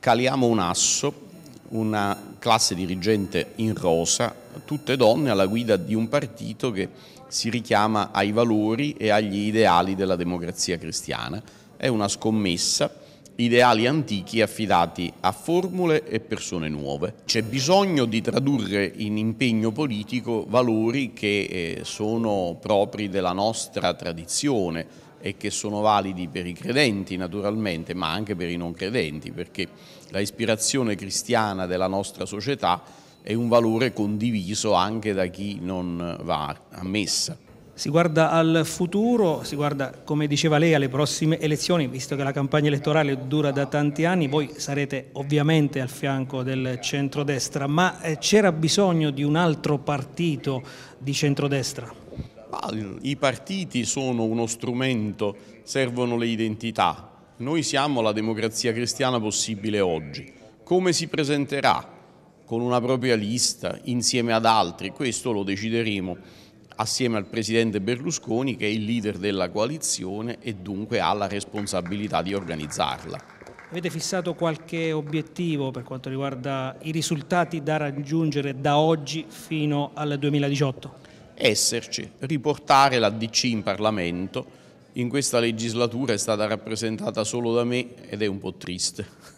caliamo un asso, una classe dirigente in rosa, tutte donne alla guida di un partito che si richiama ai valori e agli ideali della democrazia cristiana. È una scommessa, ideali antichi affidati a formule e persone nuove. C'è bisogno di tradurre in impegno politico valori che eh, sono propri della nostra tradizione, e che sono validi per i credenti naturalmente, ma anche per i non credenti, perché la ispirazione cristiana della nostra società è un valore condiviso anche da chi non va a messa. Si guarda al futuro, si guarda, come diceva lei, alle prossime elezioni, visto che la campagna elettorale dura da tanti anni, voi sarete ovviamente al fianco del centrodestra, ma eh, c'era bisogno di un altro partito di centrodestra? Ah, I partiti sono uno strumento, servono le identità. Noi siamo la democrazia cristiana possibile oggi. Come si presenterà? Con una propria lista, insieme ad altri, questo lo decideremo assieme al presidente Berlusconi che è il leader della coalizione e dunque ha la responsabilità di organizzarla. Avete fissato qualche obiettivo per quanto riguarda i risultati da raggiungere da oggi fino al 2018? esserci, riportare la DC in Parlamento. In questa legislatura è stata rappresentata solo da me ed è un po' triste.